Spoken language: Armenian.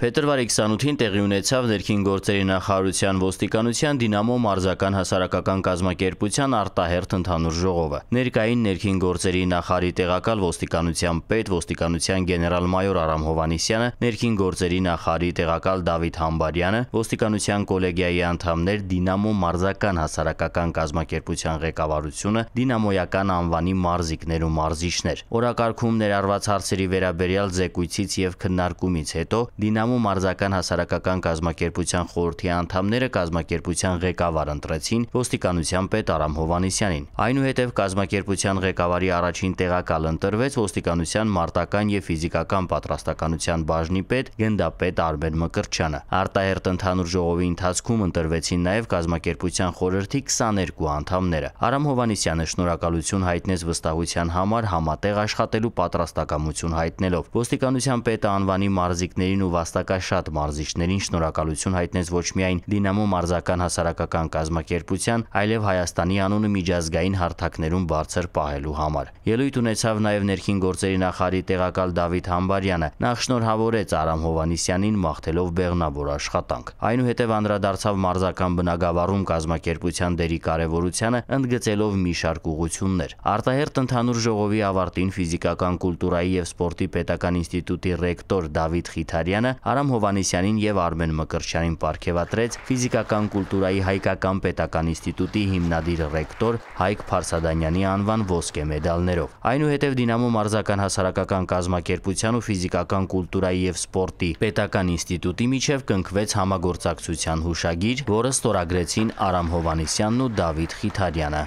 Փետրվարի 28-ին տեղի ունեցավ ներքին գործերի նախարարության ոստիկանության Դինամո մարզական հասարակական կազմակերպության արտահերթ ընդհանուր ժողովը։ Ներկային ներքին գործերի նախարարի տեղակալ ոստիկանության պետ ոստիկանության գեներալ-մայոր Արամ Հովանիսյանը, ներքին գործերի նախարարի տեղակալ Դավիթ Համբարյանը, ոստիկանության կոլեգիայի անդամներ Դինամո մարզական հասարակական կազմակերպության ղեկավարությունը, Դինամոյական անվանի մարզիկներ ու մարզիչներ։ Օրակարգում ներառված հարցերի վերաբերյալ զեկույցից եւ քննարկումից հետո Դինամո Վիետնամում արձական հասարակական կազմակերպության խորհրդի անդամները կազմակերպության ղեկավար ընտրեցին ոստիկանության պետ Արամ Հովանեսյանին։ Այնուհետև կազմակերպության ղեկավարի առաջին տեղակալ ընտրվեց ոստիկանության մարտական եւ ֆիզիկական պատրաստականության բաժնի պետ գնդապետ Արմեն Մկրտչյանը։ Արտահերտ ընդհանուր ժողովի ընթացքում ընտրվեցին նաեւ կազմակերպության խորհրդի 22 անդամները։ Արամ Հովանեսյանը շնորհակալություն հայտնեց վստահության համար համատեղ աշխատելու պատրաստակամություն հայտնելով։ Ոստիկանության պետը անվանի մարզիկներին ու վաստակ նպատակաշատ մարզիչներին շնորհակալություն հայտնեց ոչ միայն Դինամո մարզական հասարակական կազմակերպության, այլև Հայաստանի անունը միջազգային հարթակներում բարձր պահելու համար։ Ելույթ ունեցավ նաև ներքին գործերի նախարարի տեղակալ Դավիթ Համբարյանը։ Նա շնորհավորեց Արամ Հովանիսյանին մաղթելով բեղնավոր աշխատանք։ Այնուհետև անդրադարձավ մարզական բնագավառում կազմակերպության դերի կարևորությանը, ընդգծելով մի շարք ուղություններ։ Արտահերտ ընդհանուր ժողովի ավարտին ֆիզիկական կուլտուրայի եւ սպորտի պետական ինստիտուտի ռեկտոր Դավիթ Խիթարյանը Արամ Հովանիսյանին եւ Արմեն Մկրչյանին ապարգևատրեց ֆիզիկական կուլտուրայի հայկական պետական ինստիտուտի հիմնադիր ռեկտոր Հայկ Փարսադանյանի անվան ոսկե մեդալներով։ Այնուհետև Դինամո մարզական հասարակական կազմակերպության ու ֆիզիկական կուլտուրայի եւ սպորտի պետական ինստիտուտի միջև կնքվեց համագործակցության հուշագիր, որը ստորագրեցին Արամ Հովանիսյանն ու Դավիթ Խիթարյանը։